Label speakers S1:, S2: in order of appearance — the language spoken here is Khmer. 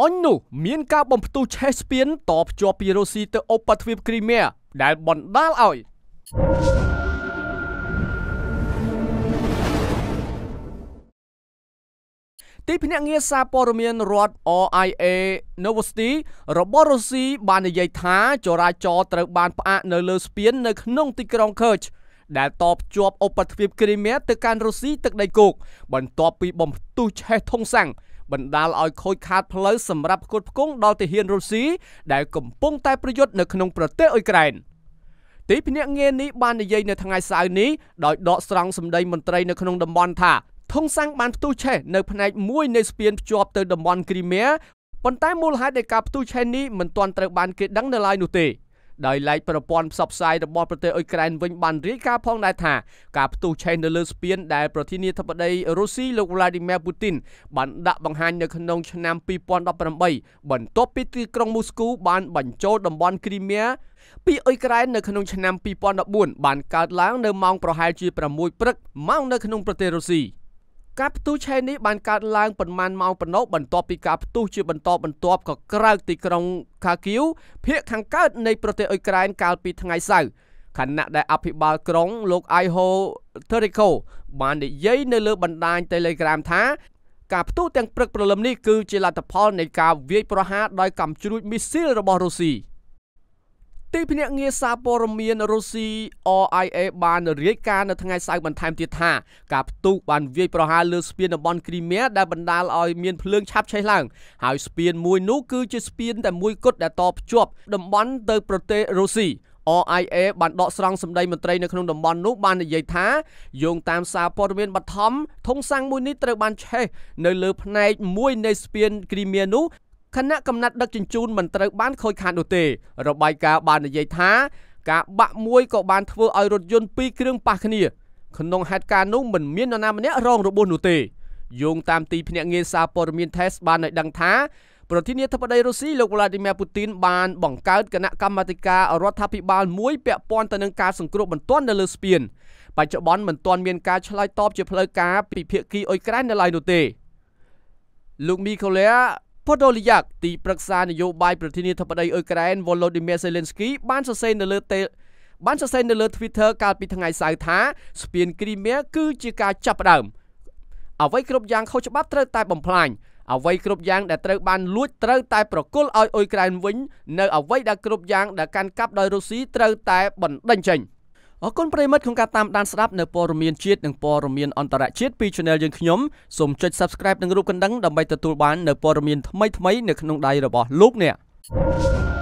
S1: អញនោះមានការបំផ្ទុះឆេះស្ពានតភ្ជាប់ពីរុស្ស៊ីទៅអូប៉ាទ្វីបគ្រីមៀដែលបណ្ដាលឲ្យទីភ្នាក់ងារសារព័ត៌មានរដ្ឋ RIA Novosti របស់រុស្ស៊ីបាននិយាយថាចរាចរណ៍ត្រូវបានផ្អាកនៅលើស្ពាននៅក្នុងទីក្រុង Kerch ដែលតបជាប់ឧបទ្វីបគ្រីមៀទៅកាន់រុស្ស៊ីទឹកដីគោកបន្ទាប់ពីបំផ្ទុះឆេះធុងសាំងបណ្ដាលឲ្យខូចខាតផ្លូវសម្រាប់ផ្គត់ផ្គង់ដល់ទាហានរុស្ស៊ីដែលកំពុងតែប្រយុទ្ធនៅក្នុង ប្រទេសអ៊ុយក្រែនទីភ្នាក់ងារនេះបាននិយាយនៅថ្ងៃសៅរ៍នេះដោយដកស្រង់សម្ដីមន្ត្រីនៅក្នុងតំបន់ថាធុងសាំងបានផ្ទុះឆេះនៅផ្នែក មួយនៃស្ពានភ្ជាប់ទៅតំបន់គ្រីមៀប៉ុន្តែមូលហេតុនៃការផ្ទុះឆេះនេះមិនទាន់ត្រូវបានគេដឹងនៅឡើយនោះទេ។ដោយឡែកប្រព័ន្ធផ្សព្វផ្សាយរបស់ប្រទេសអ៊ុយក្រែនវិញបានរាយការណ៍ផងដែរថាការផ្ទុះឆេះនៅលើស្ពានដែលប្រធានាធិបតីរុស្ស៊ីលោក Vladimir Putin បានដាក់បង្ហាញនៅក្នុងឆ្នាំ2018បន្ទាប់ពីទីក្រុងមូស្គូបានបញ្ចូលតំបន់គ្រីមៀពីអ៊ុយក្រែននៅក្នុងឆ្នាំ2014បានកើតឡើងនៅម៉ោងប្រហែលជា6ព្រឹកម៉ោងនៅក្នុងប្រទេសរុស្ស៊ី។ការផ្ទុះឆេះនេះបានកើតឡើងប្រមាណម៉ោងប៉ុណ្ណោះបន្ទាប់ពីការផ្ទុះជាបន្តបន្ទាប់ក៏ក្រៅទីក្រុងខាគីវភាគខាងកើតនៃប្រទេសអ៊ុយក្រែនកាលពីថ្ងៃសៅរ៍ខណៈដែលអភិបាលក្រុងលោក Iho Terrico បាននិយាយនៅលើបណ្ដាញ Telegram ថា ការផ្ទុះទាំងព្រឹកព្រលឹមនេះគឺជាលទ្ធផលនៃការវាយប្រហារដោយកាំជ្រួចមីស៊ីលរបស់រុស្ស៊ី។ទីភ្នាក់ងារសារព័ត៌មានរុស្ស៊ី RIA បានរាយការណ៍នៅថ្ងៃសៅរ៍បន្ថែមទៀតថាការផ្ទុះបានវាយប្រហារលើស្ពានតំបន់គ្រីមៀដែលបណ្ដាលឲ្យមានភ្លើងឆាបឆេះឡើងហើយស្ពានមួយនោះគឺជាស្ពានតែមួយគត់ដែលតភ្ជាប់តំបន់ទៅប្រទេសរុស្ស៊ី RIA បានដកស្រង់សម្ដីមន្ត្រីនៅក្នុងតំបន់នោះបាននិយាយថាយោងតាមសារព័ត៌មានបឋមធុងសាំងមួយនេះត្រូវបានឆេះនៅលើផ្នែកមួយនៃស្ពានគ្រីមៀនោះគណៈកំណត់ដឹកជញ្ជូនមិនត្រូវបានខូចខាតនោះទេរបាយការណ៍បាននិយាយថាការបាក់មួយក៏បានធ្វើឲ្យរថយន្តពីរគ្រឿងប៉ះគ្នាក្នុងហេតុការណ៍នោះមិនមាននរណាម្នាក់រងរបួសនោះទេយោងតាមទីភ្នាក់ងារសារព័ត៌មាន TASS បានឲ្យដឹងថាប្រធានាធិបតីរុស្ស៊ីលោក Vladimir Putin បានបង្កើតគណៈកម្មាធិការរដ្ឋាភិបាលមួយពាក់ព័ន្ធទៅនឹងការសង្គ្រោះបន្ទាន់នៅលើស្ពានបច្ចុប្បន្នមិនទាន់មាន ការឆ្លើយតបជាផ្លូវការពីភាគីអ៊ុយក្រែននៅឡើយនោះទេលោកមីកូលែ Podolyak ទីប្រឹក្សានយោបាយប្រធានាធិបតីអ៊ុយក្រែន Volodymyr Zelensky បានសរសេរនៅលើបានសរសេរនៅលើ Twitter កាលពីថ្ងៃសៅរ៍ថា ស្ពានគ្រីមៀគឺជាការចាប់ផ្ដើម អ្វីគ្រប់យ៉ាងខុសច្បាប់ត្រូវតែបំផ្លាញអ្វីគ្រប់យ៉ាងដែលត្រូវបានលួចត្រូវតែប្រគល់ឲ្យអ៊ុយក្រែនវិញនៅអ្វីដែលគ្រប់យ៉ាងដែលកាន់កាប់ដោយរុស្ស៊ីត្រូវតែបណ្ដេញចេញ។អរគុណប្រិមិត្តក្នុងការតាមដានស្ដាប់នៅព័ត៌មានជាតិនិងព័ត៌មានអន្តរជាតិពី Channel យើងខ្ញុំសូមចុច Subscribe និងរូបកណ្ដឹងដើម្បីទទួលបាននៅព័ត៌មានថ្មីៗនៅក្នុងដៃរបស់លោកអ្នក។